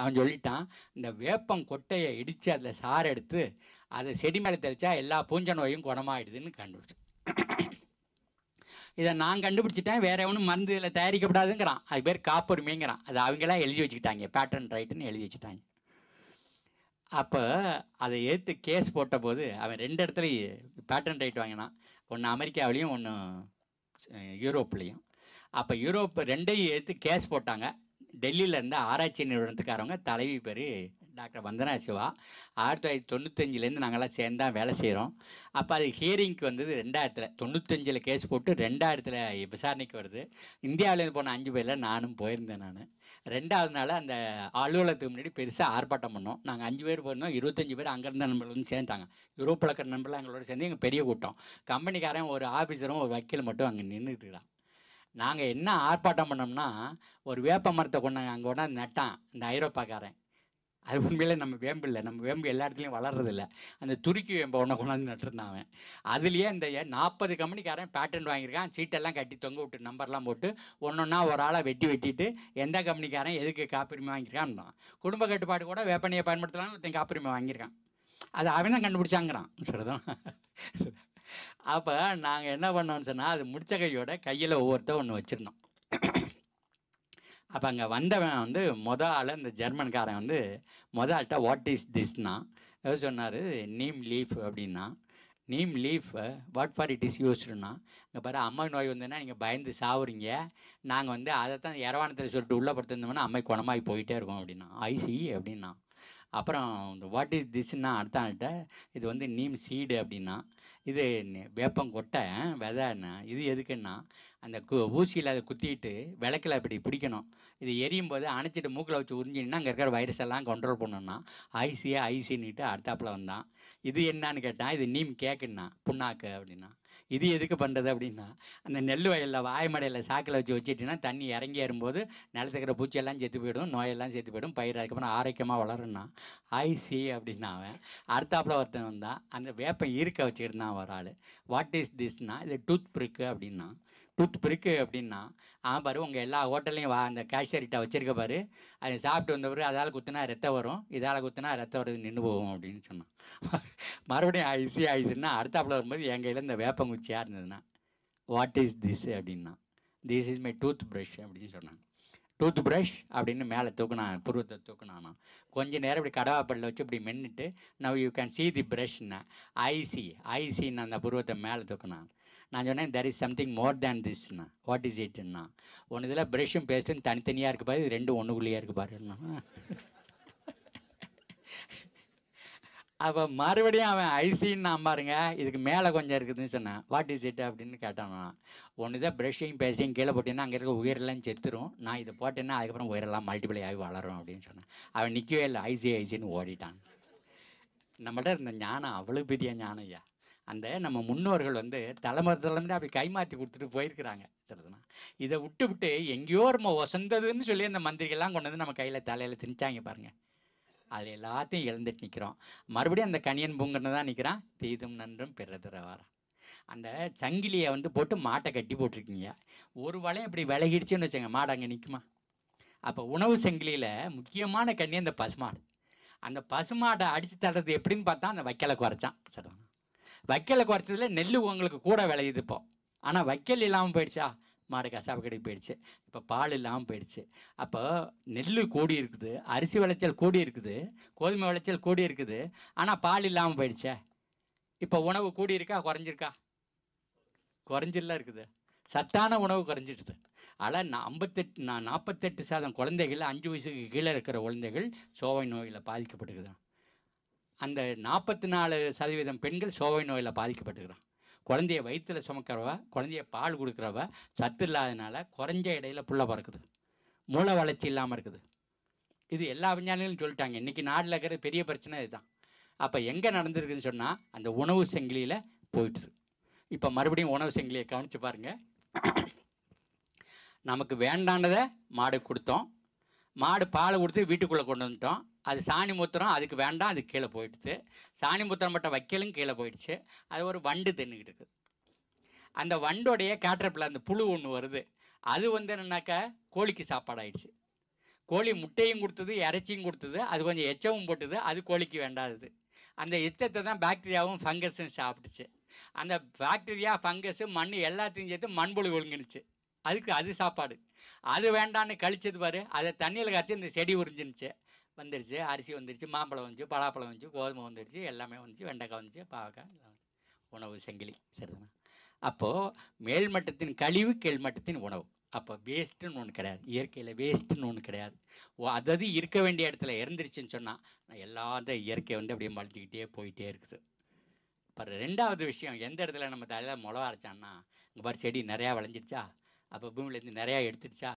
அவன் சொல்லிட்டான் இந்த வேப்பம் கொட்டையை இடித்து அதில் சாறு எடுத்து அதை செடி மேலே தெளிச்சா எல்லா பூஞ்ச நோயும் குணமாயிடுதுன்னு கண்டுபிடிச்சான் இதை நான் கண்டுபிடிச்சிட்டேன் வேற எவனும் மருந்து இதில் தயாரிக்கப்படாதுங்கிறான் அது பேர் காப்புரிமைங்கிறான் அது அவங்களாம் எழுதி வச்சுக்கிட்டாங்க பேட்டர்ன் ரைட்டுன்னு எழுதி வச்சுட்டாங்க அப்போ அதை ஏற்று கேஸ் போட்ட போது அவன் ரெண்டு இடத்துல பேட்டர்ன் ரைட் வாங்கினான் ஒன்று அமெரிக்காவிலையும் ஒன்று யூரோப்லேயும் அப்போ யூரோப் ரெண்டையும் ஏற்று கேஸ் போட்டாங்க டெல்லியிலேருந்து ஆராய்ச்சி நிறுவனத்துக்காரவங்க தலைவி பேர் டாக்டர் வந்தனா சிவா ஆயிரத்தி தொள்ளாயிரத்தி தொண்ணூத்தஞ்சுலேருந்து நாங்களாம் சேர்ந்தா வேலை செய்கிறோம் அப்போ அது ஹியரிங்க்கு வந்தது ரெண்டாயிரத்தில் தொண்ணூத்தஞ்சில் கேஸ் போட்டு ரெண்டாயிரத்தில் விசாரணைக்கு வருது இந்தியாவிலேருந்து போன அஞ்சு பேரில் நானும் போயிருந்தேன் நான் ரெண்டாவது நாள் அந்த அலுவலகத்துக்கு முன்னாடி பெருசாக ஆர்ப்பாட்டம் பண்ணோம் நாங்கள் அஞ்சு பேர் போயிருந்தோம் இருபத்தஞ்சு பேர் அங்கேருந்த நண்பர்கள் வந்து சேர்ந்தாங்க யூரோப்பில் இருக்கிற நண்பர்கள் எங்களோட சேர்ந்து எங்கள் பெரிய கூட்டம் கம்பெனிக்காரன் ஒரு ஆஃபீஸரும் ஒரு வக்கீல் மட்டும் அங்கே நின்றுட்டு நாங்கள் என்ன ஆர்ப்பாட்டம் பண்ணோம்னா ஒரு வேப்ப மரத்தை கொண்டாங்க அங்கே கொண்டாந்து நட்டான் இந்த ஐரோப்பாக்காரன் அது உண்மையிலே நம்ம வேம்பு இல்லை நம்ம வேம்பு எல்லா இடத்துலையும் வளர்றதில்ல அந்த துருக்கி வேம்பை ஒன்று கொண்டாந்து நட்டுருந்தான் அவன் அதுலேயே இந்த நாற்பது கம்பெனிக்காரன் பேட்டன் வாங்கியிருக்கான் சீட்டெல்லாம் கட்டி தொங்க விட்டு நம்பர்லாம் போட்டு ஒன்றொன்னா ஒரு ஆளை வெட்டி வெட்டிட்டு எந்த கம்பெனிக்காரன் எதுக்கு காப்புரிமை வாங்கியிருக்கான் குடும்ப கட்டுப்பாடு கூட வேப்பனையை பயன்படுத்தலாம் ஒருத்தன் காப்புரிமை வாங்கியிருக்கான் அது அவன் தான் கண்டுபிடிச்சாங்கிறான் சரிதான் அப்போ நாங்கள் என்ன பண்ணோம்னு சொன்னால் அது முடிச்ச கையோட கையில் ஒவ்வொருத்தர் ஒன்று வச்சுருந்தோம் அப்போ அங்கே வந்தவன் வந்து மொத ஆள் இந்த ஜெர்மன்காரன் வந்து மொத ஆள்கிட்ட வாட் இஸ் திஸ்னா எதாவது சொன்னார் நீம் லீஃப் அப்படின்னா neem leaf what for it is யூஸ்டுனா இங்கே பாரு அம்மை நோய் வந்ததுன்னா நீங்கள் பயந்து சாவுறீங்க நாங்கள் வந்து அதை தான் இரவானத்தில் சொல்லிட்டு உள்ளே படுத்திருந்தோம்னா அம்மை குணமாகி போயிட்டே இருக்கோம் அப்படின்னா ஐசி அப்படின்னா அப்புறம் வாட் இஸ் திஸ்னா அடுத்த ஆள்கிட்ட இது வந்து நீம் சீடு அப்படின்னா இது வேப்பங்கொட்டை விதைன்னா இது எதுக்குன்னா அந்த கு ஊசியில் அதை குத்திட்டு விளக்கில் அப்படி பிடிக்கணும் இது எரியும் போது அணைச்சிட்டு மூக்கில் வச்சு உறிஞ்சின்னா அங்கே இருக்கிற வைரஸ் எல்லாம் கண்ட்ரோல் பண்ணணும்னா ஐசியாக ஐசின்னுட்டு அடுத்தாப்பில் வந்தான் இது என்னன்னு கேட்டால் இது நீம் கேட்குன்னா புண்ணாக்கு அப்படின்னா இது எதுக்கு பண்ணுறது அப்படின்னா அந்த நெல் வயலில் வாய்மடையில் சாக்கில் வச்சு வச்சுட்டுனா தண்ணி இறங்கி ஏறும்போது நிலத்துக்கிற பூச்சியெல்லாம் செத்து போயிடும் நோயெல்லாம் செத்து போயிடும் பயிர் அதுக்கப்புறம் ஆரோக்கியமாக வளரும்னா ஐசி அப்படின்னா அவன் அடுத்தாப்பில் ஒருத்தன் வந்தால் அந்த வேப்பம் இருக்க வச்சுக்கிட்டு தான் ஒரு ஆள் வாட் இஸ் திஸ்னா இது டூத் பிரிக்கு அப்படின்னா டூத் பிரிக்கு அப்படின்னா ஆ பாரு உங்கள் எல்லா ஹோட்டல்லையும் வா அந்த கேஷியர்கிட்ட வச்சிருக்க பாரு அதை சாப்பிட்டு வந்தவர் அதால் குத்துனா ரத்தம் வரும் இதால் குத்துனா ரத்தம் வருது நின்று போகும் அப்படின்னு சொன்னான் மறுபடியும் ஐசி ஐசின்னா அடுத்தாப்புல வரும்போது என் கையில் இந்த வேப்பங்குச்சியாக இருந்ததுன்னா வாட் இஸ் திஸ் அப்படின்னா this is my toothbrush அப்படின்னு சொன்னாங்க டூத் ப்ரஷ் அப்படின்னு மேலே தூக்கினான் புருவத்தை தூக்கினானா கொஞ்ச நேரம் இப்படி கடவாப்பல்ல வச்சு இப்படி மென்னுட்டு now you can see the ப்ரஷ்னா ஐசி ஐசின்னு அந்த புருவத்தை மேலே தூக்கினான் நான் சொன்னேன் there is something more than திஸ்ண்ணா வாட் இஸ் இட்ண்ணா ஒன்று இதில் ப்ரெஷ்ஷும் பேஸ்ட்டும் தனித்தனியாக இருக்கு பாரு இது ரெண்டும் ஒன்றுக்குள்ளேயே இருக்கு பாருண்ணா அப்போ மறுபடியும் அவன் ஐசின்னு நான் பாருங்க இதுக்கு மேலே கொஞ்சம் இருக்குதுன்னு சொன்னேன் வாட் இஸ் இட் அப்படின்னு நான் ஒன்று தான் ப்ரெஷ்ஷிங் பேஸ்டையும் கீழே போட்டீங்கன்னா அங்கே இருக்க உயிரெல்லாம் செத்துரும் நான் இதை போட்டேன்னா அதுக்கப்புறம் உயிரெல்லாம் மல்டிப்ளை ஆகி வளரும் அப்படின்னு சொன்னேன் அவன் நிற்கவே இல்லை ஐசி ஐசின்னு ஓடிட்டான் நம்மள்ட்ட இருந்த ஞானம் அவ்வளோ பெரிய ஞானம் ஐயா அந்த நம்ம முன்னோர்கள் வந்து தலைமுறை தலைமுறை அப்படி கைமாற்றி கொடுத்துட்டு போயிருக்கிறாங்க சரிதுனா இதை விட்டு விட்டு எங்கேயோ நம்ம ஒசந்ததுன்னு சொல்லி அந்த மந்திரிகள்லாம் கொண்டு வந்து நம்ம கையில் தலையில் திணிச்சாங்க பாருங்க அது எல்லாத்தையும் இழந்துட்டு நிற்கிறோம் மறுபடியும் அந்த கனியன் பூங்கன்னு தான் நிற்கிறான் தீதும் நன்றும் பிறதுறவாரம் அந்த சங்கிலியை வந்து போட்டு மாட்டை கட்டி போட்டிருக்கீங்க ஒரு வளையம் இப்படி விலகிடுச்சுன்னு வச்சுங்க மாடு அங்கே நிற்குமா அப்போ உணவு சங்கிலியில் முக்கியமான கண்ணி அந்த பசுமாடு அந்த பசுமாடை அடித்து தடுறது எப்படின்னு பார்த்தா அந்த வைக்கலை குறைச்சான் சரிதானா வைக்கலை குறைச்சதுல நெல் உங்களுக்கு கூட விளையுது இப்போ ஆனால் வைக்கல் இல்லாமல் போயிடுச்சா மாடு கசாப்பு கடைக்கு போயிடுச்சு இப்போ பால் இல்லாமல் போயிடுச்சு அப்போ நெல் கூடி இருக்குது அரிசி விளைச்சல் கூடி இருக்குது கோதுமை விளைச்சல் கூடி இருக்குது ஆனால் பால் இல்லாமல் போயிடுச்சே இப்போ உணவு கூடி இருக்கா குறைஞ்சிருக்கா குறைஞ்சில்லாம் இருக்குது சத்தான உணவு குறைஞ்சிடுது ஆனால் நான் ஐம்பத்தெட்டு நான் நாற்பத்தெட்டு சதம் குழந்தைகள் அஞ்சு வயசுக்கு கீழே இருக்கிற குழந்தைகள் சோவை நோயில் பாதிக்கப்படுகிறான் அந்த நாற்பத்தி நாலு சதவீதம் பெண்கள் சோவை நோயில் பாதிக்கப்பட்டுக்கிறான் குழந்தைய வயிற்றில் சுமக்கிறவ குழந்தைய பால் கொடுக்குறவ சத்து இல்லாதனால குறைஞ்ச இடையில புள்ள பறக்குது மூளை வளர்ச்சி இல்லாமல் இருக்குது இது எல்லா விஞ்ஞானிகளும் சொல்லிட்டாங்க இன்றைக்கி நாட்டில் இருக்கிற பெரிய பிரச்சனை இதுதான் அப்போ எங்கே நடந்திருக்குன்னு சொன்னால் அந்த உணவு செங்கிலியில் போயிட்டுருக்கு இப்போ மறுபடியும் உணவு செங்கிலியை கவனித்து பாருங்கள் நமக்கு வேண்டானதை மாடு கொடுத்தோம் மாடு பால் கொடுத்து வீட்டுக்குள்ளே கொண்டு வந்துட்டோம் அது சாணி மூத்திரம் அதுக்கு வேண்டாம் அது கீழே போயிடுச்சு சாணி மூத்திரம் பட்ட வைக்கலும் கீழே போயிடுச்சு அது ஒரு வண்டு தின்னுக்கிட்டு இருக்குது அந்த வண்டோடைய கேட்டரப்பில் அந்த புழு ஒன்று வருது அது வந்து என்னன்னாக்கா கோழிக்கு சாப்பாடாயிடுச்சு கோழி முட்டையும் கொடுத்தது இறைச்சியும் கொடுத்தது அது கொஞ்சம் எச்சமும் போட்டுது அது கோழிக்கு வேண்டாதது அந்த எச்சத்தை தான் பாக்டீரியாவும் ஃபங்கஸும் சாப்பிட்டுச்சு அந்த பாக்டீரியா ஃபங்கஸு மண் எல்லாத்தையும் சேர்த்து மண்புழு ஒழுங்கினுச்சு அதுக்கு அது சாப்பாடு அது வேண்டான்னு கழிச்சது பாரு அதை தண்ணியில் கரைச்சி இந்த செடி உறிஞ்சினுச்சு வந்துருச்சு அரிசி வந்துருச்சு மாம்பழம் வந்துச்சு பலாப்பழம் வந்துச்சு கோதுமை வந்துருச்சு எல்லாமே வந்துச்சு வெண்டைக்காய் வந்துச்சு பாவக்காய் உணவு செங்கிலி சரிதானா அப்போது மேல்மட்டத்தின் கழிவு கீழ்மட்டத்தின் உணவு அப்போ வேஸ்ட்டுன்னு ஒன்று கிடையாது இயற்கையில் வேஸ்ட்டுன்னு ஒன்று கிடையாது ஓ அதாவது இருக்க வேண்டிய இடத்துல இருந்துருச்சுன்னு சொன்னால் எல்லா இயற்கையை இயற்கை வந்து அப்படியே மலிஞ்சிக்கிட்டே போயிட்டே இருக்குது அப்புறம் ரெண்டாவது விஷயம் எந்த இடத்துல நம்ம தலையில் மிளவா அரைச்சான்னா இங்கே பாரு செடி நிறையா விளைஞ்சிருச்சா அப்போ பூமியிலேருந்து நிறையா எடுத்துருச்சா